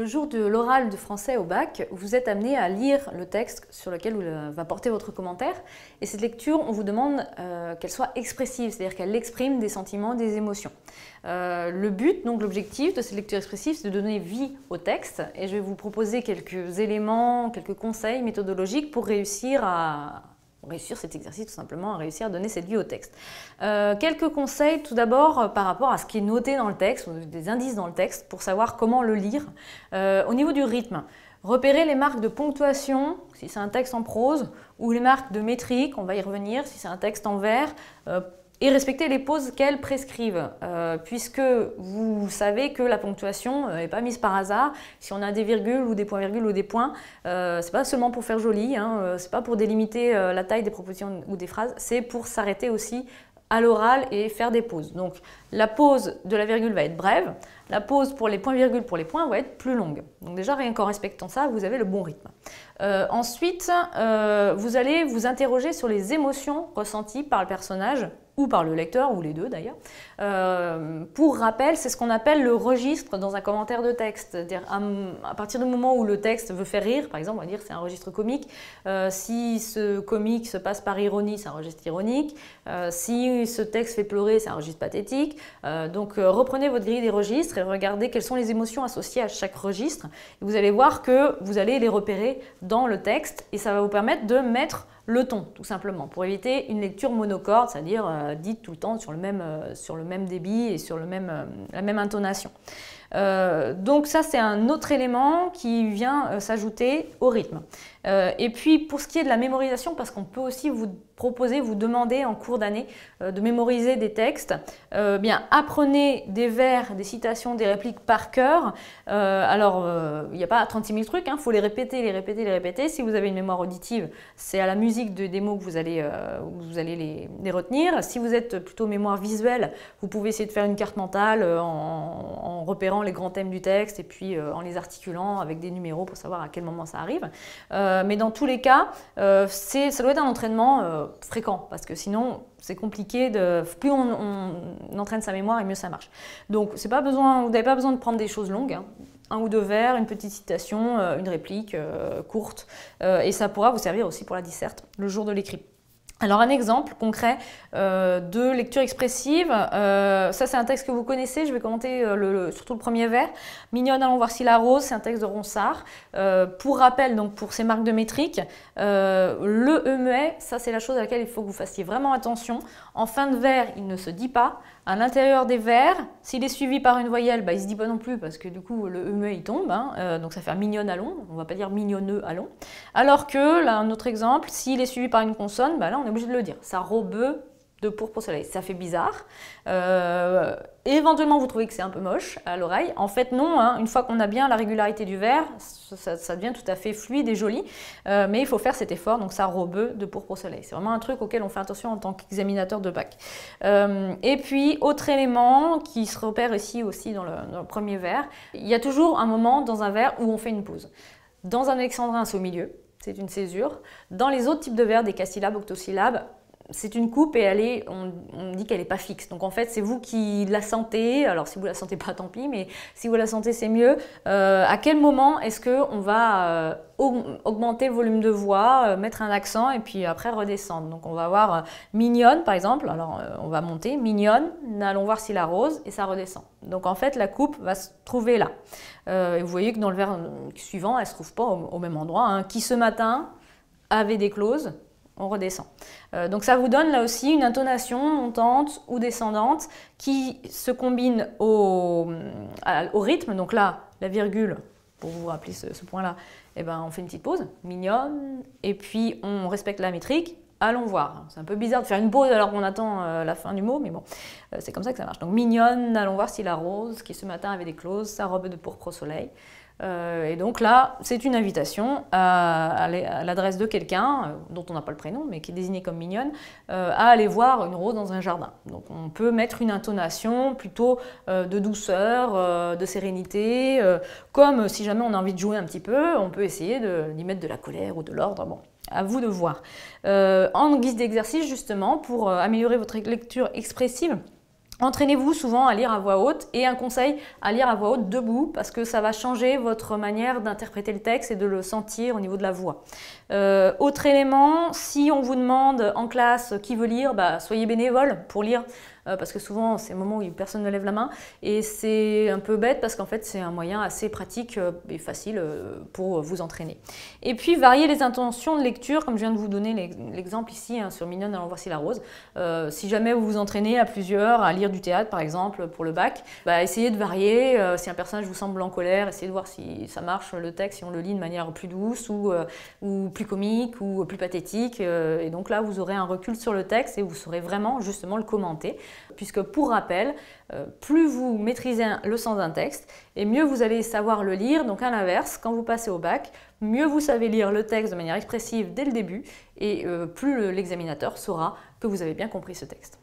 Le jour de l'oral de français au bac, vous êtes amené à lire le texte sur lequel vous euh, va porter votre commentaire. Et cette lecture, on vous demande euh, qu'elle soit expressive, c'est-à-dire qu'elle exprime des sentiments, des émotions. Euh, le but, donc l'objectif de cette lecture expressive, c'est de donner vie au texte. Et je vais vous proposer quelques éléments, quelques conseils méthodologiques pour réussir à, réussir cet exercice, tout simplement, à réussir à donner cette vie au texte. Euh, quelques conseils tout d'abord euh, par rapport à ce qui est noté dans le texte, des indices dans le texte, pour savoir comment le lire. Euh, au niveau du rythme, repérer les marques de ponctuation, si c'est un texte en prose, ou les marques de métrique, on va y revenir, si c'est un texte en vers, et respecter les pauses qu'elles prescrivent, euh, puisque vous savez que la ponctuation n'est euh, pas mise par hasard. Si on a des virgules ou des points-virgules ou des points, euh, ce n'est pas seulement pour faire joli, ce hein, c'est pas pour délimiter la taille des propositions ou des phrases, c'est pour s'arrêter aussi à l'oral et faire des pauses. Donc la pause de la virgule va être brève la pause pour les points-virgules pour les points va être plus longue. Donc déjà, rien qu'en respectant ça, vous avez le bon rythme. Euh, ensuite, euh, vous allez vous interroger sur les émotions ressenties par le personnage ou par le lecteur, ou les deux d'ailleurs. Euh, pour rappel, c'est ce qu'on appelle le registre dans un commentaire de texte. -dire à, à, partir du moment où le texte veut faire rire, par exemple, on va dire c'est un registre comique. si ce comique se passe par ironie, c'est un registre ironique. si ce texte fait pleurer, c'est un registre pathétique. donc reprenez votre grille des registres regarder quelles sont les émotions associées à chaque registre. vous allez voir que vous allez les repérer dans le texte et ça va vous permettre de mettre le ton, tout simplement, pour éviter une lecture monocorde, c'est-à-dire euh, dite tout le temps euh, sur le, même, débit et sur le même, euh, la même intonation. Euh, donc ça, c'est un autre élément qui vient euh, s'ajouter au rythme. Euh, et puis pour ce qui est de la mémorisation, parce qu'on peut aussi vous proposer, vous demander en cours d'année de mémoriser des textes, bien apprenez des vers, des citations, des répliques par cœur. alors il n'y a pas 36 000 trucs, il hein, faut les répéter, les répéter, les répéter. Si vous avez une mémoire auditive, c'est à la musique des mots que vous allez, vous allez les, retenir. Si vous êtes plutôt mémoire visuelle, vous pouvez essayer de faire une carte mentale en, repérant les grands thèmes du texte et puis euh, en les articulant avec des numéros pour savoir à quel moment ça arrive. Euh, mais dans tous les cas, euh, ça doit être un entraînement fréquent parce que sinon c'est compliqué de plus on, entraîne sa mémoire et mieux ça marche. Donc pas besoin, vous n'avez pas besoin de prendre des choses longues. Hein. Un ou deux vers, une petite citation, une réplique courte, et ça pourra vous servir aussi pour la disserte le jour de l'écrit. Alors un exemple concret euh, de lecture expressive, euh, ça c'est un texte que vous connaissez, je vais commenter euh, surtout le premier vers. Mignonne, allons voir si la rose, c'est un texte de Ronsard. pour rappel, donc pour ces marques de métrique, le E muet, ça c'est la chose à laquelle il faut que vous fassiez vraiment attention. En fin de vers, il ne se dit pas. À l'intérieur des vers, s'il est suivi par une voyelle, bah, il ne se dit pas non plus parce que du coup le E muet il tombe, hein. donc ça fait mignonne allons, on ne va pas dire mignonneux allons. Alors que, là un autre exemple, s'il est suivi par une consonne, bah, là on est obligé de le dire. Ça robe de pourpre au soleil. Ça fait bizarre. Euh, éventuellement, vous trouvez que c'est un peu moche à l'oreille. En fait, non. Hein. Une fois qu'on a bien la régularité du verre, ça, devient tout à fait fluide et joli. Euh, mais il faut faire cet effort. Donc, ça robe de pourpre au soleil. C'est vraiment un truc auquel on fait attention en tant qu'examinateur de bac. Euh, et puis, autre élément qui se repère ici aussi dans le, dans le premier verre, il y a toujours un moment dans un verre où on fait une pause. Dans un alexandrin, c'est au milieu c'est une césure. Dans les autres types de vers, des cas-syllabes, octosyllabes, c'est une coupe et elle on, dit qu'elle n'est pas fixe. Donc en fait, c'est vous qui la sentez. Alors si vous la sentez pas, tant pis, mais si vous la sentez, c'est mieux. Euh, à quel moment est-ce qu'on va euh, augmenter le volume de voix, euh, mettre un accent et puis après redescendre Donc on va voir. mignonne par exemple. Alors on va monter mignonne, allons voir si la rose et ça redescend. Donc en fait, la coupe va se trouver là. Euh, et vous voyez que dans le verre suivant, elle ne se trouve pas au, même endroit. Hein, qui ce matin avait des clauses, on redescend. Euh, donc ça vous donne là aussi une intonation montante ou descendante qui se combine au, rythme. Donc là, la virgule, pour vous rappeler ce, point-là, eh ben, on fait une petite pause, mignonne, et puis on respecte la métrique, Allons voir. C'est un peu bizarre de faire une pause alors qu'on attend euh, la fin du mot, mais bon, euh, c'est comme ça que ça marche. Donc mignonne, allons voir si la rose, qui ce matin avait des clauses, sa robe de pourpre au soleil. Euh, et donc là, c'est une invitation à, à l'adresse de quelqu'un, dont on n'a pas le prénom, mais qui est désigné comme mignonne, à aller voir une rose dans un jardin. Donc on peut mettre une intonation plutôt de douceur, de sérénité, comme si jamais on a envie de jouer un petit peu, on peut essayer d'y mettre de la colère ou de l'ordre. Bon, à vous de voir. Euh, en guise d'exercice, justement, pour euh, améliorer votre lecture expressive, Entraînez-vous souvent à lire à voix haute et un conseil à lire à voix haute debout parce que ça va changer votre manière d'interpréter le texte et de le sentir au niveau de la voix. Euh, autre élément, si on vous demande en classe qui veut lire, bah, soyez bénévole pour lire. Euh, parce que souvent, c'est un moment où personne ne lève la main. Et c'est un peu bête parce qu'en fait, c'est un moyen assez pratique euh, et facile euh, pour vous entraîner. Et puis, varier les intentions de lecture, comme je viens de vous donner l'exemple ici hein, sur Mignonne, alors voici la rose. si jamais vous vous entraînez à plusieurs à lire du théâtre, par exemple, pour le bac, bah, essayez de varier. si un personnage vous semble en colère, essayez de voir si ça marche le texte, si on le lit de manière plus douce ou plus comique ou plus pathétique. et donc là, vous aurez un recul sur le texte et vous saurez vraiment justement le commenter puisque pour rappel, euh, plus vous maîtrisez le sens d'un texte, et mieux vous allez savoir le lire. Donc à l'inverse, quand vous passez au bac, mieux vous savez lire le texte de manière expressive dès le début, et euh, plus l'examinateur saura que vous avez bien compris ce texte.